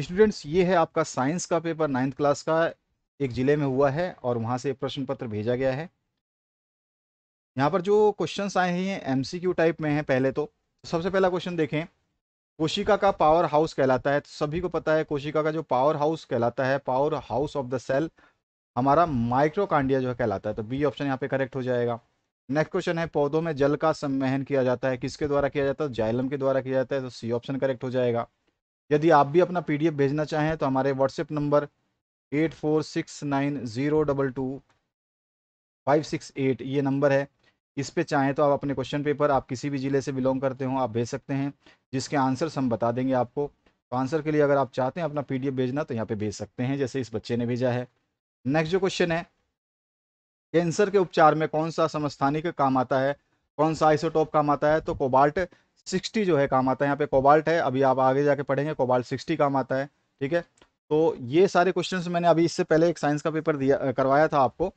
students ये है आपका साइंस का पेपर नाइन्थ क्लास का एक ज़िले में हुआ है और वहाँ से प्रश्न पत्र भेजा गया है यहाँ पर जो क्वेश्चन आए हैं क्यू टाइप में हैं पहले तो सबसे पहला क्वेश्चन देखें कोशिका का पावर हाउस कहलाता है तो सभी को पता है कोशिका का जो पावर हाउस कहलाता है powerhouse of the cell हमारा माइक्रोकांडिया जो है कहलाता है तो बी ऑप्शन यहाँ पे करेक्ट हो जाएगा नेक्स्ट क्वेश्चन है पौधों में जल का सम्मेहन किया जाता है किसके द्वारा किया जाता है जाइलम के द्वारा किया जाता है तो सी ऑप्शन करेक्ट हो जाएगा यदि आप भी अपना पीडीएफ भेजना चाहें तो हमारे WhatsApp number eight four six nine zero five six eight ये नंबर है इस पे चाहें तो आप अपने क्वेश्चन पेपर आप किसी भी ज़िले से बिलोंग करते हो आप भेज सकते हैं जिसके आंसर्स हम बता देंगे आपको तो आंसर के लिए अगर आप चाहते हैं अपना पीडीएफ भेजना तो यहाँ पे भेज सकते हैं जैसे इस बच्चे ने भेजा है नेक्स्ट जो क्वेश्चन है कैंसर के उपचार में कौन सा समस्थानिक काम आता है कौन सा आइसोटोप काम आता है तो कोबाल्ट सिक्सटी जो है काम आता है यहाँ पे कोबाल्ट है अभी आप आगे जाके पढ़ेंगे कोबाल्ट सिक्सटी काम आता है ठीक है तो ये सारे क्वेश्चन मैंने अभी इससे पहले एक साइंस का पेपर दिया करवाया था आपको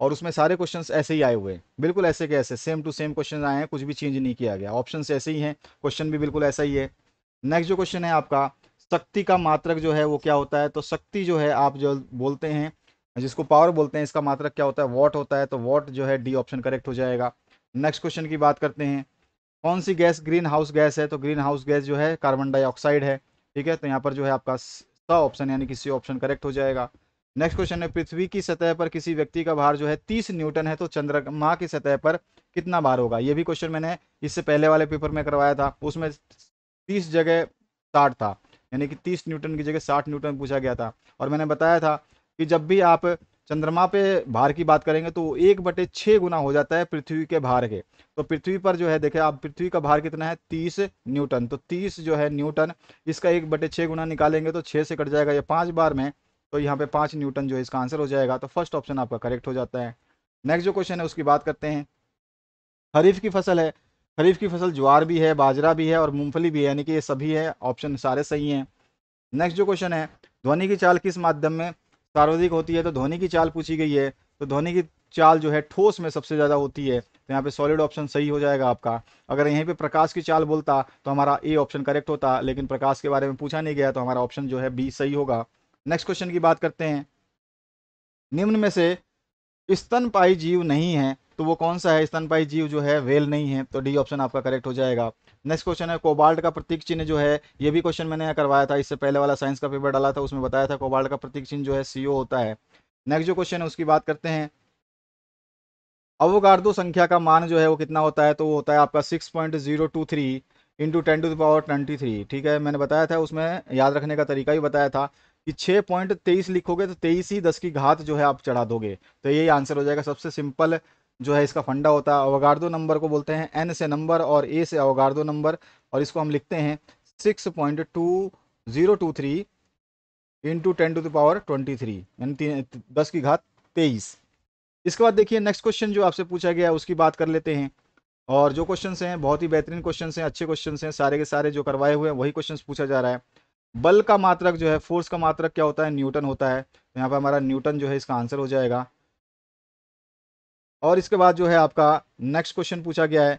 और उसमें सारे क्वेश्चन ऐसे ही आए हुए हैं बिल्कुल ऐसे के ऐसे सेम टू सेम क्वेश्चन आए हैं कुछ भी चेंज नहीं किया गया ऑप्शन ऐसे ही हैं क्वेश्चन भी बिल्कुल ऐसा ही है नेक्स्ट जो क्वेश्चन है आपका शक्ति का मात्रक जो है वो क्या होता है तो शक्ति जो है आप जो बोलते हैं जिसको पावर बोलते हैं इसका मात्रक क्या होता है वॉट होता है तो वॉट जो है डी ऑप्शन करेक्ट हो जाएगा नेक्स्ट क्वेश्चन की बात करते हैं कौन सी गैस ग्रीन हाउस गैस है तो ग्रीन हाउस गैस जो है कार्बन डाइऑक्साइड है ठीक है तो यहाँ पर जो है आपका स ऑप्शन यानी कि सी ऑप्शन करेक्ट हो जाएगा नेक्स्ट क्वेश्चन है पृथ्वी की सतह पर किसी व्यक्ति का भार जो है तीस न्यूटन है तो चंद्रमा की सतह पर कितना भार होगा ये भी क्वेश्चन मैंने इससे पहले वाले पेपर में करवाया था उसमें तीस जगह साठ था यानी कि तीस न्यूटन की जगह साठ न्यूटन पूछा गया था और मैंने बताया था कि जब भी आप चंद्रमा पे भार की बात करेंगे तो एक बटे छः गुना हो जाता है पृथ्वी के भार के तो पृथ्वी पर जो है देखें आप पृथ्वी का भार कितना है तीस न्यूटन तो तीस जो है न्यूटन इसका एक बटे छः गुना निकालेंगे तो छः से कट जाएगा ये पाँच बार में तो यहाँ पे पाँच न्यूटन जो है इसका आंसर हो जाएगा तो फर्स्ट ऑप्शन आपका करेक्ट हो जाता है नेक्स्ट जो क्वेश्चन है उसकी बात करते हैं खरीफ की फसल है खरीफ की फसल ज्वार भी है बाजरा भी है और मूंगफली भी है यानी कि ये सभी है ऑप्शन सारे सही हैं नेक्स्ट जो क्वेश्चन है ध्वनि की चाल किस माध्यम में सार्वधिक होती है तो धोनी की चाल पूछी गई है तो धोनी की चाल जो है ठोस में सबसे ज़्यादा होती है तो यहाँ पे सॉलिड ऑप्शन सही हो जाएगा आपका अगर यहीं पे प्रकाश की चाल बोलता तो हमारा ए ऑप्शन करेक्ट होता लेकिन प्रकाश के बारे में पूछा नहीं गया तो हमारा ऑप्शन जो है बी सही होगा नेक्स्ट क्वेश्चन की बात करते हैं निम्न में से स्तनपाई जीव नहीं है तो वो कौन सा है स्तनपाई जीव जो है वेल नहीं है तो डी ऑप्शन आपका करेक्ट हो जाएगा नेक्स्ट क्वेश्चन है कोबाल्ट का प्रतीक चिन्ह जो है ये भी क्वेश्चन मैंने करवाया था इससे पहले वाला साइंस का पेपर डाला था उसमें बताया था कोबाल्ट का प्रतीक चिन्ह जो है सीओ होता है नेक्स्ट जो क्वेश्चन है उसकी बात करते हैं अवोगार्डो संख्या का मान जो है वो कितना होता है तो वो होता है आपका six point zero two three into ten to the power twenty three ठीक है मैंने बताया था उसमें याद रखने का तरीका भी बताया था कि छः पॉइंट तेईस लिखोगे तो तेईस ही दस की घात जो है आप चढ़ा दोगे तो यही आंसर हो जाएगा सबसे सिंपल जो है इसका फंडा होता है अवगार्डो नंबर को बोलते हैं एन से नंबर और ए से अवगार्डो नंबर और इसको हम लिखते हैं six point two zero two three into ten to the power twenty three यानी दस की घात तेईस इसके बाद देखिए नेक्स्ट क्वेश्चन जो आपसे पूछा गया है उसकी बात कर लेते हैं और जो क्वेश्चन हैं बहुत ही बेहतरीन क्वेश्चन हैं अच्छे क्वेश्चन हैं सारे के सारे जो करवाए हुए हैं वही क्वेश्चन पूछा जा रहा है बल का मात्रक जो है फोर्स का मात्रक क्या होता है न्यूटन होता है तो यहाँ पर हमारा न्यूटन जो है इसका आंसर हो जाएगा और इसके बाद जो है आपका नेक्स्ट क्वेश्चन पूछा गया है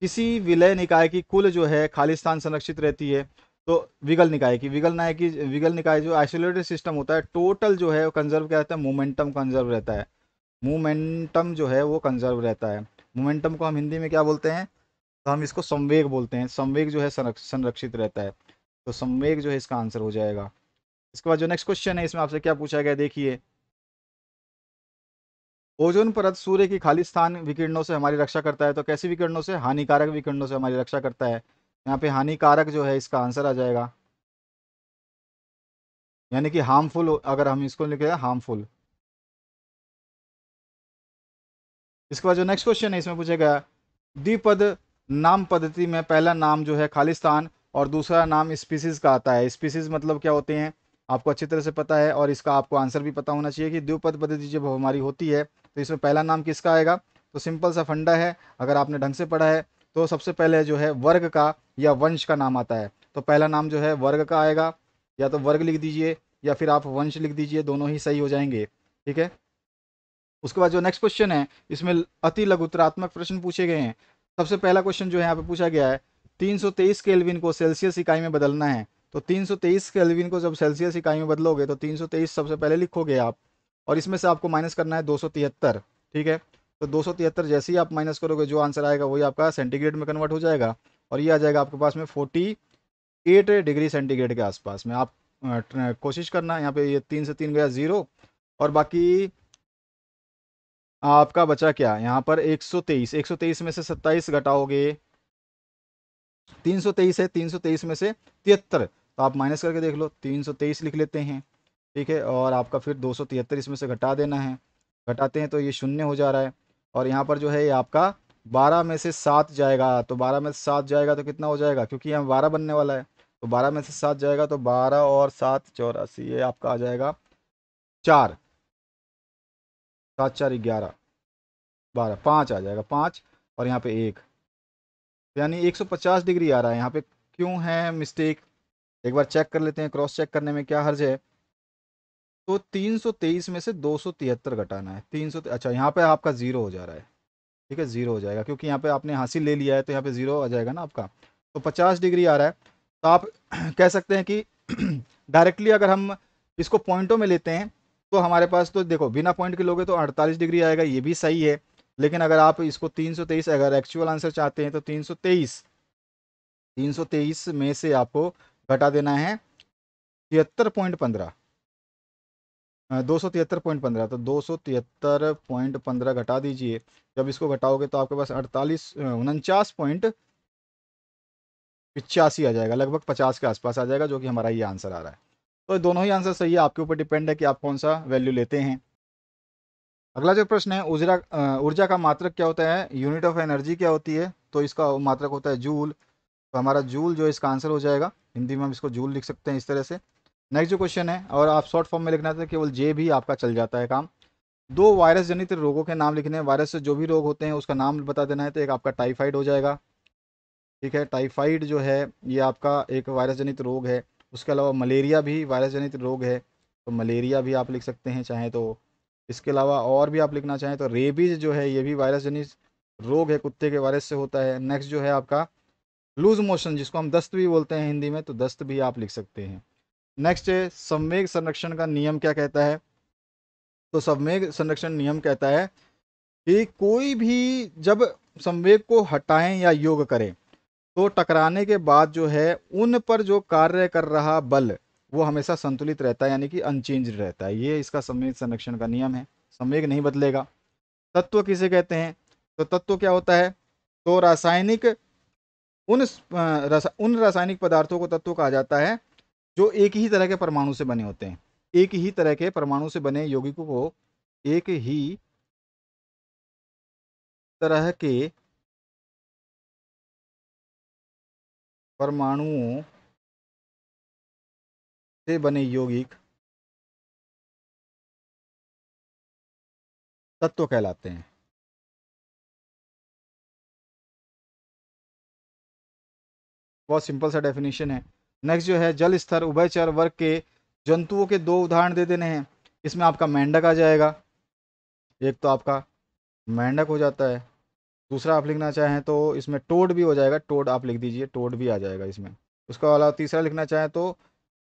किसी विलय निकाय की कुल जो है खाली स्थान संरक्षित रहती है तो विगल निकाय की विगल निकाय की विगल निकाय जो आइसोलेटेड सिस्टम होता है टोटल जो है वो कंजर्व क्या रहता है मोमेंटम कंजर्व रहता है मोमेंटम जो है वो कंजर्व रहता है मोमेंटम को हम हिंदी में क्या बोलते हैं तो हम इसको संवेग बोलते हैं संवेग जो है संरक्षित रहता है तो संवेग जो है इसका आंसर हो जाएगा इसके बाद जो नेक्स्ट क्वेश्चन है इसमें आपसे क्या पूछा गया देखिए ओजोन परत सूर्य की खालिस्तान विकिरणों से हमारी रक्षा करता है तो कैसी विकिरणों से हानिकारक विकिरणों से हमारी रक्षा करता है यहाँ पे हानिकारक जो है इसका आंसर आ जाएगा यानी कि हार्मफुल अगर हम इसको लिखे हार्मफुल इसके बाद जो नेक्स्ट क्वेश्चन है इसमें पूछा गया द्विपद नाम पद्धति में पहला नाम जो है खालिस्तान और दूसरा नाम स्पीसीज़ का आता है स्पीसीज़ मतलब क्या होते हैं आपको अच्छी तरह से पता है और इसका आपको आंसर भी पता होना चाहिए कि द्विपद पद्धति जब हमारी होती है तो इसमें पहला नाम किसका आएगा तो सिंपल सा फंडा है अगर आपने ढंग से पढ़ा है तो सबसे पहले जो है वर्ग का या वंश का नाम आता है तो पहला नाम जो है वर्ग का आएगा या तो वर्ग लिख दीजिए या फिर आप वंश लिख दीजिए दोनों ही सही हो जाएंगे ठीक है उसके बाद जो नेक्स्ट क्वेश्चन है इसमें अति लघुतरात्मक प्रश्न पूछे गए हैं सबसे पहला क्वेश्चन जो है यहाँ पे पूछा गया है 323 केल्विन को सेल्सियस इकाई में बदलना है तो 323 केल्विन को जब सेल्सियस इकाई में बदलोगे तो 323 सबसे पहले लिखोगे आप और इसमें से आपको माइनस करना है दो ठीक है तो दो जैसे ही आप माइनस करोगे जो आंसर आएगा वही आपका सेंटीग्रेड में कन्वर्ट हो जाएगा और ये आ जाएगा आपके पास में फोर्टी एट डिग्री सेंटीग्रेड के आसपास में आप कोशिश करना यहाँ पे ये तीन से तीन गया ज़ीरो और बाकी आपका बचा क्या यहाँ पर 123 123 में से 27 घटाओगे तीन सौ तेईस है तीन सौ तेईस में से तिहत्तर तो आप माइनस करके देख लो तीन सौ तेईस लिख लेते हैं ठीक है और आपका फिर दो सौ तिहत्तर इसमें से घटा देना है घटाते हैं तो ये शून्य हो जा रहा है और यहाँ पर जो है ये आपका बारह में से सात जाएगा तो बारह में से सात जाएगा तो कितना हो जाएगा क्योंकि यहाँ बारह बनने वाला है तो बारह में से सात जाएगा तो बारह और सात चौरासी ये आपका आ जाएगा चार सात चार ग्यारह बारह पाँच आ जाएगा पाँच और यहाँ पे एक यानी 150 डिग्री आ रहा है यहाँ पे क्यों है मिस्टेक एक बार चेक कर लेते हैं क्रॉस चेक करने में क्या हर्ज है तो 323 में से दो घटाना है तीन अच्छा यहाँ पे आपका ज़ीरो हो जा रहा है ठीक है ज़ीरो हो जाएगा क्योंकि यहाँ पे आपने हासिल ले लिया है तो यहाँ पे ज़ीरो आ जाएगा ना आपका तो पचास डिग्री आ रहा है तो आप कह सकते हैं कि डायरेक्टली अगर हम इसको पॉइंटों में लेते हैं तो हमारे पास तो देखो बिना पॉइंट के लोगे तो 48 डिग्री आएगा ये भी सही है लेकिन अगर आप इसको 323 अगर एक्चुअल आंसर चाहते हैं तो 323 323 में से आपको घटा देना है तिहत्तर पॉइंट पंद्रह दो सौ तिहत्तर पॉइंट पंद्रह तो दो सौ तिहत्तर पॉइंट पंद्रह घटा दीजिए जब इसको घटाओगे तो आपके पास अड़तालीस उनचास पॉइंट पिचासी आ जाएगा लगभग पचास के आसपास आ जाएगा जो कि हमारा ये आंसर आ रहा है तो दोनों ही आंसर सही है आपके ऊपर डिपेंड है कि आप कौन सा वैल्यू लेते हैं अगला जो प्रश्न है ऊर्जा ऊर्जा का मात्रक क्या होता है यूनिट ऑफ एनर्जी क्या होती है तो इसका मात्रक होता है जूल तो हमारा जूल जो इसका आंसर हो जाएगा हिंदी में हम इसको जूल लिख सकते हैं इस तरह से नेक्स्ट जो क्वेश्चन है और आप शॉर्ट फॉर्म में लिखना था केवल जे भी आपका चल जाता है काम दो वायरस जनित रोगों के नाम लिखने हैं वायरस से जो भी रोग होते हैं उसका नाम बता देना है तो एक आपका टाइफाइड हो जाएगा ठीक है टाइफाइड जो है ये आपका एक वायरस जनित रोग है उसके अलावा मलेरिया भी वायरस जनित रोग है तो मलेरिया भी आप लिख सकते हैं चाहे तो इसके अलावा और भी आप लिखना चाहें तो रेबीज जो है ये भी वायरस जनित रोग है कुत्ते के वायरस से होता है नेक्स्ट जो है आपका लूज मोशन जिसको हम दस्त भी बोलते हैं हिंदी में तो दस्त भी आप लिख सकते हैं नेक्स्ट है संवेग संरक्षण का नियम क्या कहता है तो संवेग संरक्षण नियम कहता है कि कोई भी जब संवेग को हटाएं या योग करें तो टकराने के बाद जो है उन पर जो कार्य कर रहा बल वो हमेशा संतुलित रहता है यानी कि अनचेंज रहता है ये इसका संवेद संरक्षण का नियम है संवेग नहीं बदलेगा तत्व किसे कहते हैं तो तत्व क्या होता है तो रासायनिक उन रसा, उन रासायनिक पदार्थों को तत्व कहा जाता है जो एक ही तरह के परमाणु से बने होते हैं एक ही तरह के परमाणु से बने यौगिकों को एक ही तरह के परमाणुओं से बने यौगिक तत्व कहलाते हैं बहुत सिंपल सा डेफिनेशन है नेक्स्ट जो है जल स्तर उभयचर वर्ग के जंतुओं के दो उदाहरण दे देने हैं इसमें आपका मेंढक आ जाएगा एक तो आपका मेंढक हो जाता है दूसरा आप लिखना चाहें तो इसमें टोड भी हो जाएगा टोड आप लिख दीजिए टोड भी आ जाएगा इसमें उसका अलावा तीसरा लिखना चाहें तो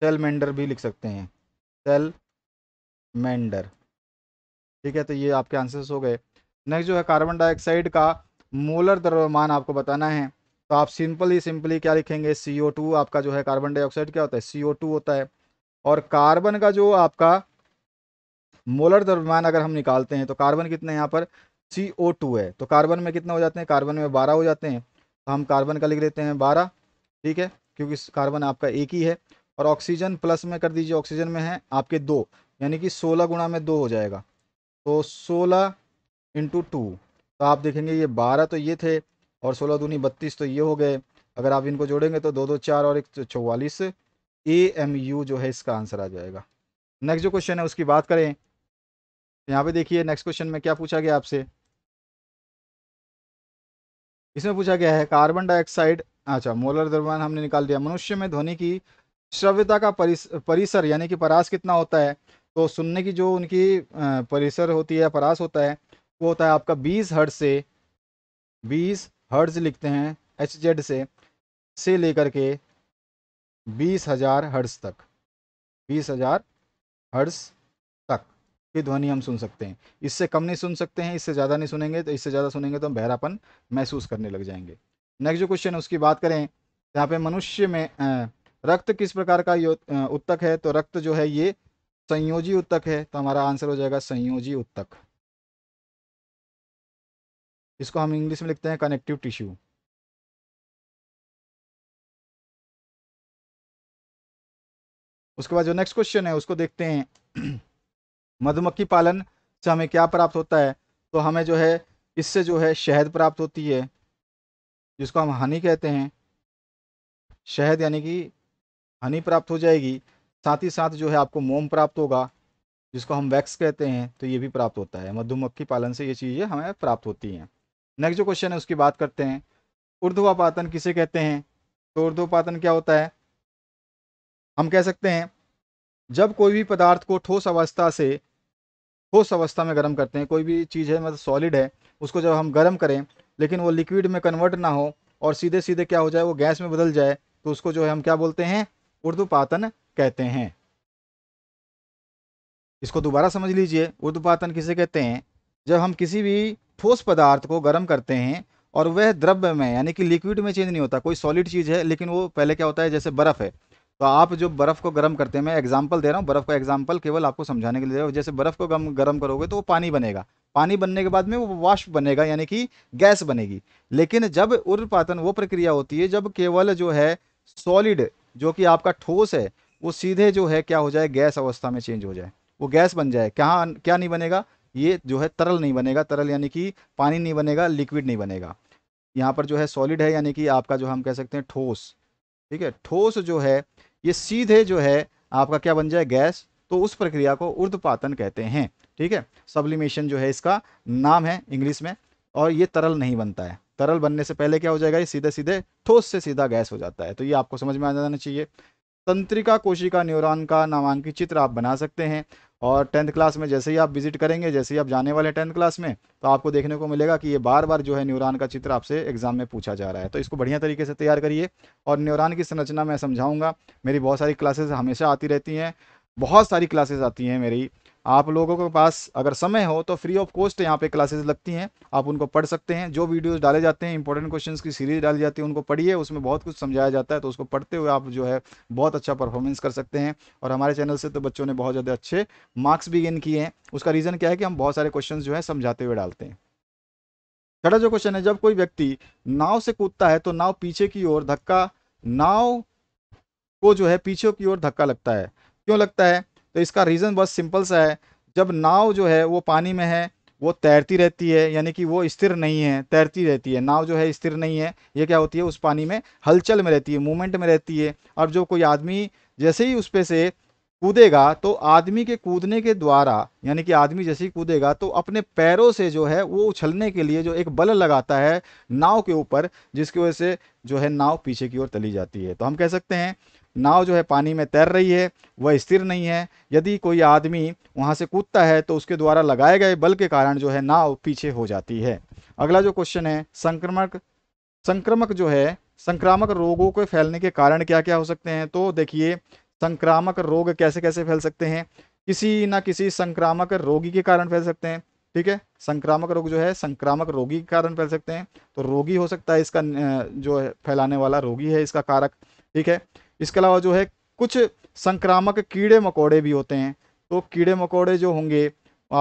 सेल मेंडर भी लिख सकते हैं सेल मेंडर ठीक है तो ये आपके आंसर्स हो गए नेक्स्ट जो है कार्बन डाइऑक्साइड का मोलर द्रव्यमान आपको बताना है तो आप सिंपली सिंपली क्या लिखेंगे सी ओ टू आपका जो है कार्बन डाइऑक्साइड क्या होता है सी ओ टू होता है और कार्बन का जो आपका मोलर द्रव्यमान अगर हम निकालते हैं तो कार्बन कितने यहाँ पर सी ओ टू है तो कार्बन में कितना हो जाते हैं कार्बन में बारह हो जाते हैं तो हम कार्बन का लिख लेते हैं बारह ठीक है क्योंकि कार्बन आपका एक ही है और ऑक्सीजन प्लस में कर दीजिए ऑक्सीजन में है आपके दो यानी कि सोलह गुणा में दो हो जाएगा तो सोलह इंटू टू तो आप देखेंगे ये बारह तो ये थे और सोलह दूनी बत्तीस तो ये हो गए अगर आप इनको जोड़ेंगे तो दो दो चार और एक तो चौवालीस ए एम यू जो है इसका आंसर आ जाएगा नेक्स्ट जो क्वेश्चन है उसकी बात करें तो यहाँ पे देखिए नेक्स्ट क्वेश्चन में क्या पूछा गया आपसे इसमें पूछा गया है कार्बन डाइऑक्साइड अच्छा मोलर दरमान हमने निकाल दिया मनुष्य में ध्वनि की श्रव्यता का परिस, परिसर यानी कि परास कितना होता है तो सुनने की जो उनकी परिसर होती है परास होता है वो होता है आपका बीस हर्ट से बीस हर्ट्ज लिखते हैं एच जेड से से लेकर के बीस हजार हर्ट्ज तक बीस हजार हर्ट्ज तक की ध्वनि हम सुन सकते हैं इससे कम नहीं सुन सकते हैं इससे ज़्यादा नहीं सुनेंगे तो इससे ज़्यादा सुनेंगे तो हम बहरापन महसूस करने लग जाएंगे नेक्स्ट जो क्वेश्चन है उसकी बात करें यहाँ पे मनुष्य में रक्त किस प्रकार का उत्तक है तो रक्त जो है ये संयोजी उत्तक है तो हमारा आंसर हो जाएगा संयोजी उत्तक इसको हम इंग्लिश में लिखते हैं कनेक्टिव टिश्यू उसके बाद जो नेक्स्ट क्वेश्चन है उसको देखते हैं मधुमक्खी पालन से हमें क्या प्राप्त होता है तो हमें जो है इससे जो है शहद प्राप्त होती है जिसको हम हनी कहते हैं शहद यानी कि हनी प्राप्त हो जाएगी साथ ही साथ जो है आपको मोम प्राप्त होगा जिसको हम वैक्स कहते हैं तो ये भी प्राप्त होता है मधुमक्खी पालन से ये चीज़ें हमें प्राप्त होती हैं नेक्स्ट जो क्वेश्चन है उसकी बात करते हैं ऊर्ध्वापातन किसे कहते हैं तो ऊर्ध्वापातन क्या होता है हम कह सकते हैं जब कोई भी पदार्थ को ठोस अवस्था से ठोस अवस्था में गर्म करते हैं कोई भी चीज़ है मतलब सॉलिड है उसको जब हम गर्म करें लेकिन वो लिक्विड में कन्वर्ट ना हो और सीधे सीधे क्या हो जाए वो गैस में बदल जाए तो उसको जो है हम क्या बोलते हैं पातन कहते हैं इसको दोबारा समझ लीजिए पातन किसे कहते हैं जब हम किसी भी ठोस पदार्थ को गर्म करते हैं और वह द्रव्य में यानी कि लिक्विड में चेंज नहीं होता कोई सॉलिड चीज़ है लेकिन वो पहले क्या होता है जैसे बर्फ़ है तो आप जो बर्फ़ को गर्म करते हैं मैं एग्जाम्पल दे रहा हूँ बर्फ़ का एग्जाम्पल केवल आपको समझाने के लिए दे जैसे बर्फ़ को गर्म गर्म करोगे तो वो पानी बनेगा पानी बनने के बाद में वो वाष्प बनेगा यानी कि गैस बनेगी लेकिन जब उर्पातन वो प्रक्रिया होती है जब केवल जो है सॉलिड जो कि आपका ठोस है वो सीधे जो है क्या हो जाए गैस अवस्था में चेंज हो जाए वो गैस बन जाए क्या क्या नहीं बनेगा ये जो है तरल नहीं बनेगा तरल यानी कि पानी नहीं बनेगा लिक्विड नहीं बनेगा यहाँ पर जो है सॉलिड है यानी कि आपका जो हम कह सकते हैं ठोस ठीक है ठोस जो है ये सीधे जो है आपका क्या बन जाए गैस तो उस प्रक्रिया को उर्दपातन कहते हैं ठीक है सब्लिमेशन जो है इसका नाम है इंग्लिश में और ये तरल नहीं बनता है तरल बनने से पहले क्या हो जाएगा ये सीधे सीधे ठोस से सीधा गैस हो जाता है तो ये आपको समझ में आ जाना चाहिए तंत्रिका कोशिका न्यूरॉन का नामांकित चित्र आप बना सकते हैं और टेंथ क्लास में जैसे ही आप विजिट करेंगे जैसे ही आप जाने वाले हैं टेंथ क्लास में तो आपको देखने को मिलेगा कि ये बार बार जो है न्यूरॉन का चित्र आपसे एग्जाम में पूछा जा रहा है तो इसको बढ़िया तरीके से तैयार करिए और न्यूरॉन की संरचना मैं समझाऊंगा मेरी बहुत सारी क्लासेस हमेशा आती रहती हैं बहुत सारी क्लासेस आती हैं मेरी आप लोगों के पास अगर समय हो तो फ्री ऑफ कॉस्ट यहाँ पे क्लासेस लगती हैं आप उनको पढ़ सकते हैं जो वीडियोस डाले जाते हैं इंपॉर्टेंट क्वेश्चंस की सीरीज डाली जाती है उनको पढ़िए उसमें बहुत कुछ समझाया जाता है तो उसको पढ़ते हुए आप जो है बहुत अच्छा परफॉर्मेंस कर सकते हैं और हमारे चैनल से तो बच्चों ने बहुत ज़्यादा अच्छे मार्क्स भी गेन किए हैं उसका रीज़न क्या है कि हम बहुत सारे क्वेश्चन जो है समझाते हुए डालते हैं छठा जो क्वेश्चन है जब कोई व्यक्ति नाव से कूदता है तो नाव पीछे की ओर धक्का नाव को जो है पीछे की ओर धक्का लगता है क्यों लगता है तो इसका रीज़न बहुत सिंपल सा है जब नाव जो है वो पानी में है वो तैरती रहती है यानी कि वो स्थिर नहीं है तैरती रहती है नाव जो है स्थिर नहीं है ये क्या होती है उस पानी में हलचल में रहती है मूवमेंट में रहती है और जो कोई आदमी जैसे ही उस पर से कूदेगा तो आदमी के कूदने के द्वारा यानी कि आदमी जैसे ही कूदेगा तो अपने पैरों से जो है वो उछलने के लिए जो एक बल लगाता है नाव के ऊपर जिसकी वजह से जो है नाव पीछे की ओर तली जाती है तो हम कह सकते हैं नाव जो है पानी में तैर रही है वह स्थिर नहीं है यदि कोई आदमी वहाँ से कूदता है तो उसके द्वारा लगाए गए बल के कारण जो है नाव पीछे हो जाती है अगला जो क्वेश्चन है संक्रमक संक्रमक जो है संक्रामक रोगों के फैलने के कारण क्या क्या हो सकते हैं तो देखिए संक्रामक रोग कैसे कैसे फैल सकते हैं किसी ना किसी संक्रामक रोगी के कारण फैल सकते हैं ठीक है संक्रामक रोग जो है संक्रामक रोगी के कारण फैल सकते हैं तो रोगी हो सकता है इसका जो है फैलाने वाला रोगी है इसका कारक ठीक है इसके अलावा जो है कुछ संक्रामक कीड़े मकोड़े भी होते हैं तो कीड़े मकोड़े जो होंगे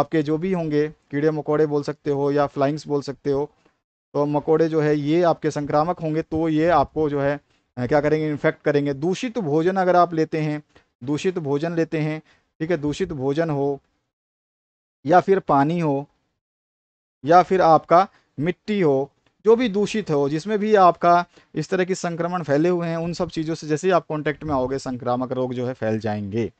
आपके जो भी होंगे कीड़े मकोड़े बोल सकते हो या फ्लाइंग्स बोल सकते हो तो मकोड़े जो है ये आपके संक्रामक होंगे तो ये आपको जो है क्या करेंगे इन्फेक्ट करेंगे दूषित तो भोजन अगर आप लेते हैं दूषित तो भोजन लेते हैं ठीक है दूषित तो भोजन हो या फिर पानी हो या फिर आपका मिट्टी हो जो भी दूषित हो जिसमें भी आपका इस तरह की संक्रमण फैले हुए हैं उन सब चीज़ों से जैसे ही आप कॉन्टैक्ट में आओगे संक्रामक रोग जो है फैल जाएंगे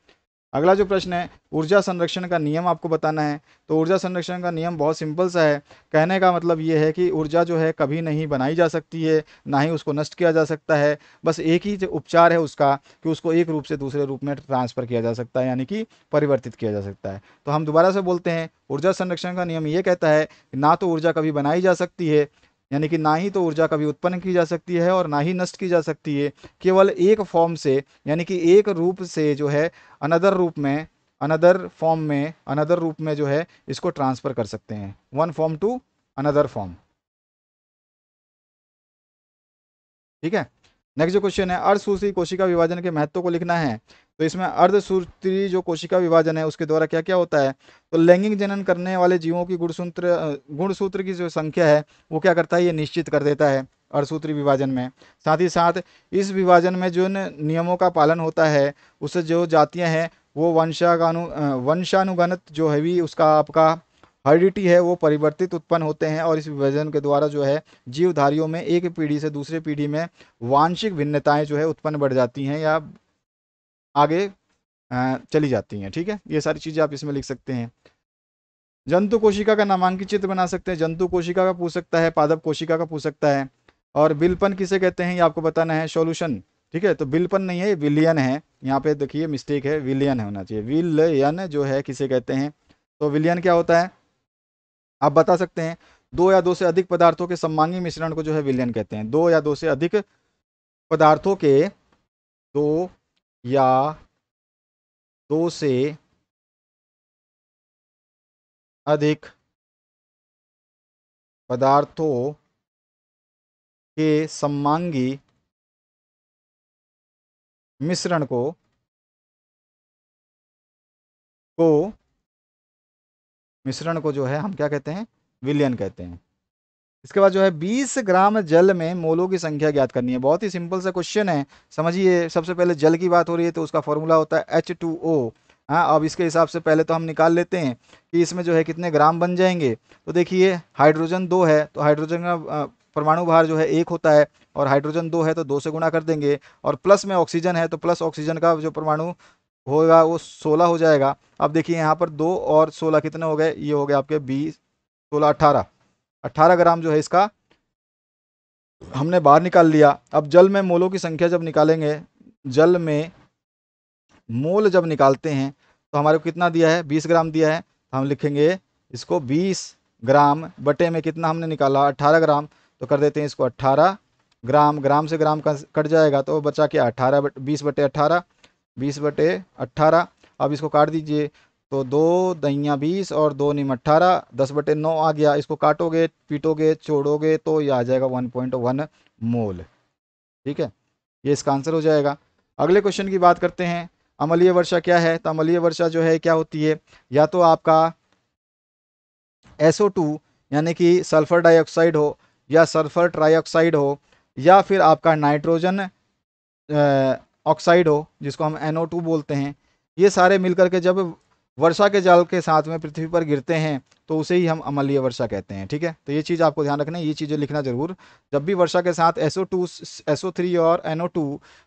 अगला जो प्रश्न है ऊर्जा संरक्षण का नियम आपको बताना है तो ऊर्जा संरक्षण का नियम बहुत सिंपल सा है कहने का मतलब ये है कि ऊर्जा जो है कभी नहीं बनाई जा सकती है ना ही उसको नष्ट किया जा सकता है बस एक ही जो उपचार है उसका कि उसको एक रूप से दूसरे रूप में ट्रांसफ़र किया जा सकता है यानी कि परिवर्तित किया जा सकता है तो हम दोबारा से बोलते हैं ऊर्जा संरक्षण का नियम ये कहता है ना तो ऊर्जा कभी बनाई जा सकती है यानी कि ना ही तो ऊर्जा कभी उत्पन्न की जा सकती है और ना ही नष्ट की जा सकती है केवल एक फॉर्म से यानी कि एक रूप से जो है अनदर रूप में अनदर फॉर्म में अनदर रूप में जो है इसको ट्रांसफ़र कर सकते हैं one form to another form ठीक है नेक्स्ट जो क्वेश्चन है अर्धसूसी कोशिका विभाजन के महत्व को लिखना है तो इसमें अर्धसूत्री जो कोशिका विभाजन है उसके द्वारा क्या क्या होता है तो लैंगिक जनन करने वाले जीवों की गुणसूत्र गुणसूत्र की जो संख्या है वो क्या करता है ये निश्चित कर देता है अर्धसूत्री विभाजन में साथ ही साथ इस विभाजन में जो नियमों का पालन होता है उससे जो जातियाँ हैं वो वंशागानु वंशानुगणित जो है भी उसका आपका हर्डिटी है वो परिवर्तित उत्पन्न होते हैं और इस विभाजन के द्वारा जो है जीवधारियों में एक पीढ़ी से दूसरे पीढ़ी में वांशिक भिन्नताएं जो है उत्पन्न बढ़ जाती हैं या आगे चली जाती हैं ठीक है ये सारी चीज़ें आप इसमें लिख सकते हैं जंतु कोशिका का नामांकित चित्र बना सकते हैं जंतु कोशिका का पूछ सकता है पादप कोशिका का पूछ सकता है और बिलपन किसे कहते हैं ये आपको बताना है सोल्यूशन ठीक है तो बिलपन नहीं है विलियन है यहाँ पे देखिए मिस्टेक है विलियन होना चाहिए विलयन जो है किसे कहते हैं तो विलियन क्या होता है आप बता सकते हैं दो या दो से अधिक पदार्थों के सम्मांगी मिश्रण को जो है विलियन कहते हैं दो या दो से अधिक पदार्थों के दो या दो से अधिक पदार्थों के सम्मांगी मिश्रण को को मिश्रण को जो है हम क्या कहते हैं विलयन कहते हैं इसके बाद जो है 20 ग्राम जल में मोलों की संख्या ज्ञात करनी है बहुत ही सिंपल सा क्वेश्चन है समझिए सबसे पहले जल की बात हो रही है तो उसका फॉर्मूला होता है एच टू ओ हाँ अब इसके हिसाब से पहले तो हम निकाल लेते हैं कि इसमें जो है कितने ग्राम बन जाएंगे तो देखिए हाइड्रोजन दो है तो हाइड्रोजन का परमाणु भार जो है एक होता है और हाइड्रोजन दो है तो दो से गुणा कर देंगे और प्लस में ऑक्सीजन है तो प्लस ऑक्सीजन का जो परमाणु होगा वो सोलह हो जाएगा अब देखिए यहाँ पर दो और सोलह कितने हो गए ये हो गए आपके बीस सोलह अट्ठारह 18 ग्राम जो है इसका हमने बाहर निकाल लिया अब जल में मोलों की संख्या जब निकालेंगे जल में मोल जब निकालते हैं तो हमारे को कितना दिया है 20 ग्राम दिया है तो हम लिखेंगे इसको 20 ग्राम बटे में कितना हमने निकाला 18 ग्राम तो कर देते हैं इसको 18 ग्राम ग्राम से ग्राम कट जाएगा तो बचा क्या अठारह बट बीस बटे अट्ठारह बीस बटे अट्ठारह अब इसको काट दीजिए तो दो दहियाँ बीस और दो नीम अट्ठारह दस बटे नौ आ गया इसको काटोगे पीटोगे छोड़ोगे तो ये आ जाएगा वन पॉइंट वन मोल ठीक है ये इसका आंसर हो जाएगा अगले क्वेश्चन की बात करते हैं अमलीय वर्षा क्या है तो अमलीय वर्षा जो है क्या होती है या तो आपका एसओ टू यानी कि सल्फ़र डाइऑक्साइड हो या सल्फ़र ट्राईऑक्साइड हो या फिर आपका नाइट्रोजन ऑक्साइड हो जिसको हम एनओ टू बोलते हैं ये सारे मिलकर के जब वर्षा के जल के साथ में पृथ्वी पर गिरते हैं तो उसे ही हम अमलीय वर्षा कहते हैं ठीक है तो ये चीज़ आपको ध्यान रखना है ये चीज़ें लिखना जरूर जब भी वर्षा के साथ एसओ टू एसओ थ्री और एनओ टू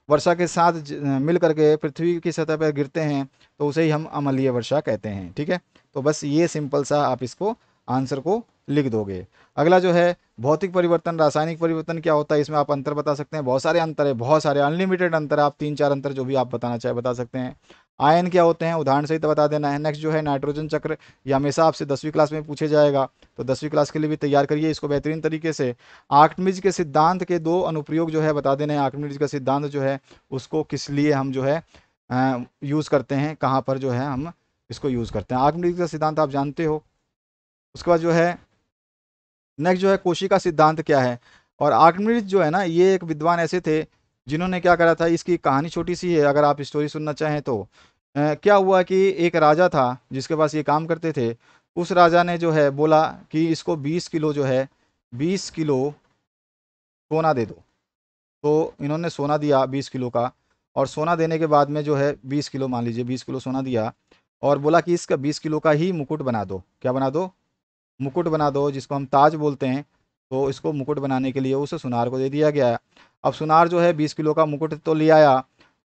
वर्षा के साथ मिल करके पृथ्वी की सतह पर गिरते हैं तो उसे ही हम अमलीय वर्षा कहते हैं ठीक है तो बस ये सिंपल सा आप इसको आंसर को लिख दोगे अगला जो है भौतिक परिवर्तन रासायनिक परिवर्तन क्या होता है इसमें आप अंतर बता सकते हैं बहुत सारे अंतर है बहुत सारे अनलिमिटेड अंतर आप तीन चार अंतर जो भी आप बताना चाहे बता सकते हैं आयन क्या होते हैं उदाहरण सहित तो बता देना है नेक्स्ट जो है नाइट्रोजन चक्र ये हमेशा आपसे दसवीं क्लास में पूछे जाएगा तो दसवीं क्लास के लिए भी तैयार करिए इसको बेहतरीन तरीके से आर्टमिज के सिद्धांत के दो अनुप्रयोग जो है बता देना है आर्टमिज का सिद्धांत जो है उसको किस लिए हम जो है यूज़ करते हैं कहाँ पर जो है हम इसको यूज़ करते हैं आर्टमिज का सिद्धांत आप जानते हो उसके बाद जो है नेक्स्ट जो है कोशिका सिद्धांत क्या है और आर्टमिज जो है ना ये एक विद्वान ऐसे थे जिन्होंने क्या करा था इसकी कहानी छोटी सी है अगर आप स्टोरी सुनना चाहें तो आ, क्या हुआ कि एक राजा था जिसके पास ये काम करते थे उस राजा ने जो है बोला कि इसको बीस किलो जो है बीस किलो सोना दे दो तो इन्होंने सोना दिया बीस किलो का और सोना देने के बाद में जो है बीस किलो मान लीजिए बीस किलो सोना दिया और बोला कि इसका बीस किलो का ही मुकुट बना दो क्या बना दो मुकुट बना दो जिसको हम ताज बोलते हैं तो इसको मुकुट बनाने के लिए उस सुनार को दे दिया गया अब सुनार जो है बीस किलो का मुकुट तो ले आया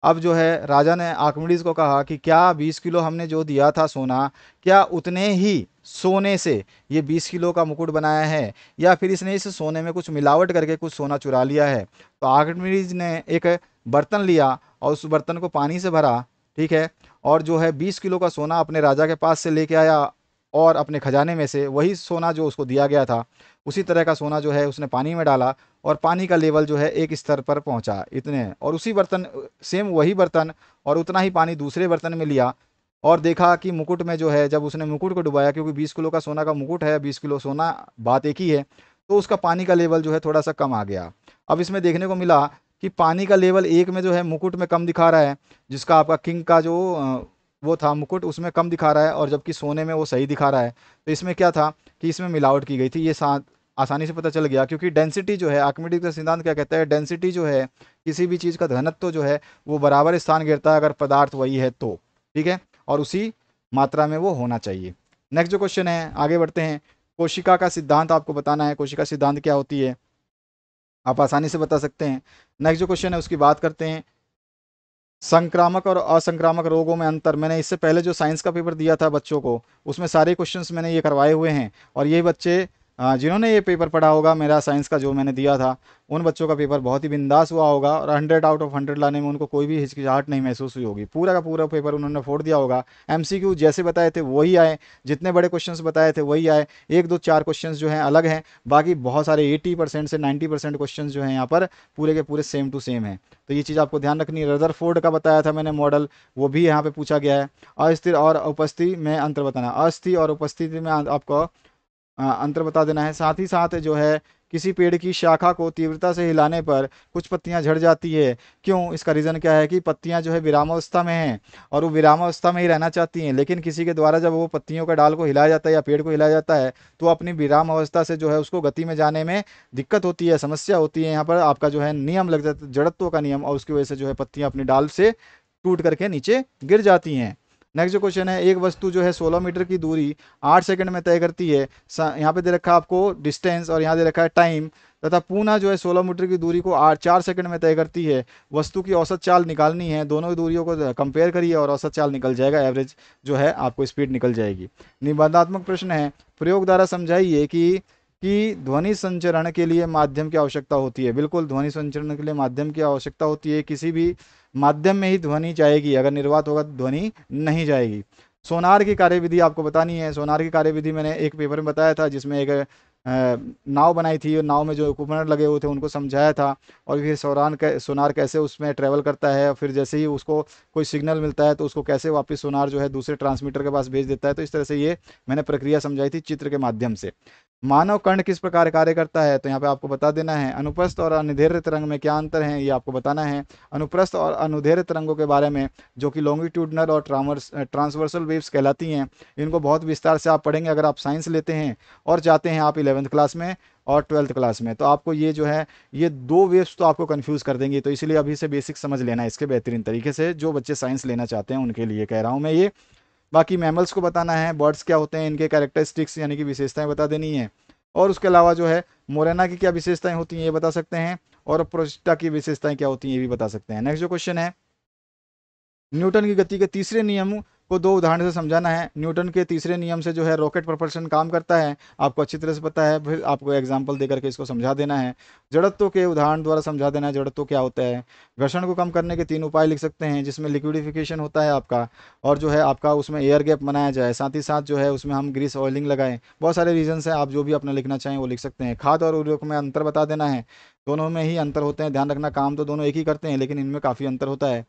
अब जो है राजा ने आर्कमिडीज़ को कहा कि क्या बीस किलो हमने जो दिया था सोना क्या उतने ही सोने से ये बीस किलो का मुकुट बनाया है या फिर इसने इस सोने में कुछ मिलावट करके कुछ सोना चुरा लिया है तो आर्कमिडीज़ ने एक बर्तन लिया और उस बर्तन को पानी से भरा ठीक है और जो है बीस किलो का सोना अपने राजा के पास से लेके आया और अपने खजाने में से वही सोना जो उसको दिया गया था उसी तरह का सोना जो है उसने पानी में डाला और पानी का लेवल जो है एक स्तर पर पहुंचा इतने और उसी बर्तन सेम वही बर्तन और उतना ही पानी दूसरे बर्तन में लिया और देखा कि मुकुट में जो है जब उसने मुकुट को डुबाया क्योंकि बीस किलो का सोना का मुकुट है बीस किलो सोना बात एक ही है तो उसका पानी का लेवल जो है थोड़ा सा कम आ गया अब इसमें देखने को मिला कि पानी का लेवल एक में जो है मुकुट में कम दिखा रहा है जिसका आपका किंग का जो वो था मुकुट उसमें कम दिखा रहा है और जबकि सोने में वो सही दिखा रहा है तो इसमें क्या था कि इसमें मिलावट की गई थी ये साथ आसानी से पता चल गया क्योंकि डेंसिटी जो है आर्कमेडिक का सिद्धांत क्या कहता है डेंसिटी जो है किसी भी चीज़ का घनत्व जो है वो बराबर स्थान गिरता है अगर पदार्थ वही है तो ठीक है और उसी मात्रा में वो होना चाहिए नेक्स्ट जो क्वेश्चन है आगे बढ़ते हैं कोशिका का सिद्धांत आपको बताना है कोशिका सिद्धांत क्या होती है आप आसानी से बता सकते हैं नेक्स्ट जो क्वेश्चन है उसकी बात करते हैं संक्रामक और असंक्रामक रोगों में अंतर मैंने इससे पहले जो साइंस का पेपर दिया था बच्चों को उसमें सारे क्वेश्चंस मैंने ये करवाए हुए हैं और ये बच्चे जिन्होंने ये पेपर पढ़ा होगा मेरा साइंस का जो मैंने दिया था उन बच्चों का पेपर बहुत ही बिंदास हुआ होगा और हंड्रेड आउट ऑफ हंड्रेड लाने में उनको कोई भी हिचकिचाहट नहीं महसूस हुई होगी पूरा का पूरा पेपर उन्होंने फोड़ दिया होगा एम जैसे बताए थे वही आए जितने बड़े क्वेश्चन बताए थे वही आए एक दो चार क्वेश्चन जो हैं अलग हैं बाकी बहुत सारे एटी से नाइन्टी क्वेश्चन जो हैं यहाँ पर पूरे के पूरे सेम टू सेम हैं तो ये चीज़ आपको ध्यान रखनी है रदर फोर्ड का बताया था मैंने मॉडल वो भी यहाँ पर पूछा गया है अस्थिर और उपस्थिति में अंतर बताना अस्थि और उपस्थिति में आपको अंतर बता देना है साथ ही साथ जो है किसी पेड़ की शाखा को तीव्रता से हिलाने पर कुछ पत्तियां झड़ जाती है क्यों इसका रीज़न क्या है कि पत्तियां जो है विरामावस्था में हैं और वो विरामावस्था में ही रहना चाहती हैं लेकिन किसी के द्वारा जब वो पत्तियों का डाल को हिलाया जाता है या पेड़ को हिलाया जाता है तो अपनी विराम अवस्था से जो है उसको गति में जाने में दिक्कत होती है समस्या होती है यहाँ पर आपका जो है नियम लग जाता है जड़त्व का नियम और उसकी वजह से जो है पत्तियाँ अपनी डाल से टूट करके नीचे गिर जाती हैं नेक्स्ट जो क्वेश्चन है एक वस्तु जो है सोलह मीटर की दूरी आठ सेकंड में तय करती है यहाँ पे दे रखा है आपको डिस्टेंस और यहाँ दे रखा है टाइम तथा पूना जो है 16 मीटर की दूरी को आठ चार सेकंड में तय करती है वस्तु की औसत चाल निकालनी है दोनों दूरियों को कंपेयर करिए और औसत चाल निकल जाएगा एवरेज जो है आपको स्पीड निकल जाएगी निबंधात्मक प्रश्न है प्रयोग द्वारा समझाइए कि कि ध्वनि संचरण के लिए माध्यम की आवश्यकता होती है बिल्कुल ध्वनि संचरण के लिए माध्यम की आवश्यकता होती है किसी भी माध्यम में ही ध्वनि जाएगी अगर निर्वात होगा तो ध्वनि नहीं जाएगी सोनार की कार्यविधि आपको बतानी है सोनार की कार्यविधि मैंने एक पेपर में बताया था जिसमें एक नाव बनाई थी और नाव में जो उपकरण लगे हुए थे उनको समझाया था और फिर सोरान कै, सोनार कैसे उसमें ट्रैवल करता है और फिर जैसे ही उसको कोई सिग्नल मिलता है तो उसको कैसे वापस सोनार जो है दूसरे ट्रांसमीटर के पास भेज देता है तो इस तरह से ये मैंने प्रक्रिया समझाई थी चित्र के माध्यम से मानव कर्ण किस प्रकार कार्य करता है तो यहाँ पे आपको बता देना है अनुप्रस्थ और अनुधेर तरंग में क्या अंतर है ये आपको बताना है अनुप्रस्थ और अनुधेर तरंगों के बारे में जो कि लॉन्गिट्यूडनल और ट्रामर्स ट्रांसवर्सल वेव्स कहलाती हैं इनको बहुत विस्तार से आप पढ़ेंगे अगर आप साइंस लेते हैं और जाते हैं आप इलेवंथ क्लास में और ट्वेल्थ क्लास में तो आपको ये जो है ये दो वेव्स तो आपको कन्फ्यूज़ कर देंगी तो इसलिए अभी से बेसिक समझ लेना इसके बेहतरीन तरीके से जो बच्चे साइंस लेना चाहते हैं उनके लिए कह रहा हूँ मैं ये बाकी मैमल्स को बताना है बर्ड्स क्या होते हैं इनके कैरेक्टरिस्टिक्स यानी कि विशेषताएं बता देनी है और उसके अलावा जो है मोरेना की क्या विशेषताएं होती हैं ये बता सकते हैं और प्रोस्टा की विशेषताएं क्या होती हैं ये भी बता सकते हैं नेक्स्ट जो क्वेश्चन है न्यूटन की गति के तीसरे नियम को दो उदाहरण से समझाना है न्यूटन के तीसरे नियम से जो है रॉकेट प्रपल्शन काम करता है आपको अच्छी तरह से पता है फिर आपको एग्जाम्पल दे करके इसको समझा देना है जड़त्व के उदाहरण द्वारा समझा देना है जड़त्व क्या होता है घर्षण को कम करने के तीन उपाय लिख सकते हैं जिसमें लिक्विडिफिकेशन होता है आपका और जो है आपका उसमें एयर गैप बनाया जाए साथ ही साथ जो है उसमें हम ग्रीस ऑयलिंग लगाएं बहुत सारे रीजन्स हैं आप जो भी अपना लिखना चाहें वो लिख सकते हैं खाद और उर्वरक में अंतर बता देना है दोनों में ही अंतर होते हैं ध्यान रखना काम तो दोनों एक ही करते हैं लेकिन इनमें काफ़ी अंतर होता है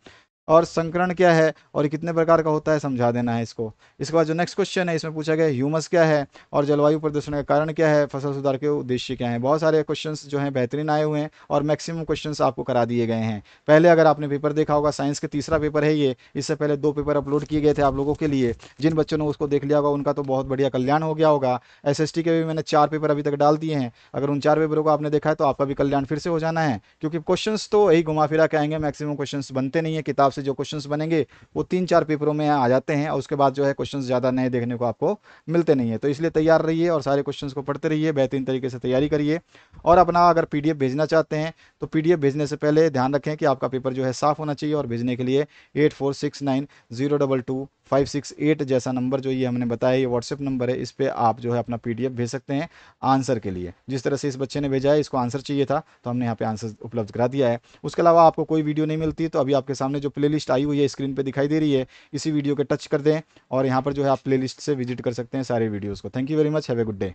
और संकरण क्या है और कितने प्रकार का होता है समझा देना है इसको इसके बाद जो नेक्स्ट क्वेश्चन है इसमें पूछा गया ह्यूमस क्या है और जलवायु प्रदूषण का कारण क्या है फसल सुधार के उद्देश्य क्या है बहुत सारे क्वेश्चन जो हैं बेहतरीन आए हुए हैं और मैक्सिमम क्वेश्चन आपको करा दिए गए हैं पहले अगर आपने पेपर देखा होगा साइंस का तीसरा पेपर है ये इससे पहले दो पेपर अपलोड किए गए थे आप लोगों के लिए जिन बच्चों ने उसको देख लिया होगा उनका तो बहुत बढ़िया कल्याण हो गया होगा एस के भी मैंने चार पेपर अभी तक डाल दिए हैं अगर उन चार पेपरों को आपने देखा है तो आपका भी कल्याण फिर से हो जाना है क्योंकि क्वेश्चन तो यही घुमा फिरा के आएंगे मैक्सिमम क्वेश्चन बनते नहीं है किताब से से जो क्वेश्चंस बनेंगे वो तीन चार पेपरों में आ जाते हैं और उसके बाद जो है क्वेश्चंस ज़्यादा नए देखने को आपको मिलते नहीं है तो इसलिए तैयार रहिए और सारे क्वेश्चंस को पढ़ते रहिए बेहतरीन तरीके से तैयारी करिए और अपना अगर पी भेजना चाहते हैं तो पी भेजने से पहले ध्यान रखें कि आपका पेपर जो है साफ़ होना चाहिए और भेजने के लिए एट फाइव सिक्स एट जैसा नंबर जो ये हमने बताया ये व्हाट्सएप नंबर है इस पर आप जो है अपना पी भेज सकते हैं आंसर के लिए जिस तरह से इस बच्चे ने भेजा है इसको आंसर चाहिए था तो हमने यहाँ पे आंसर उपलब्ध करा दिया है उसके अलावा आपको कोई वीडियो नहीं मिलती तो अभी आपके सामने जो प्ले आई हुई है स्क्रीन पर दिखाई दे रही है इसी वीडियो के टच कर दें और यहाँ पर जो है आप प्ले से विजिट कर सकते हैं सारे वीडियोज़ को thank you very much have a good day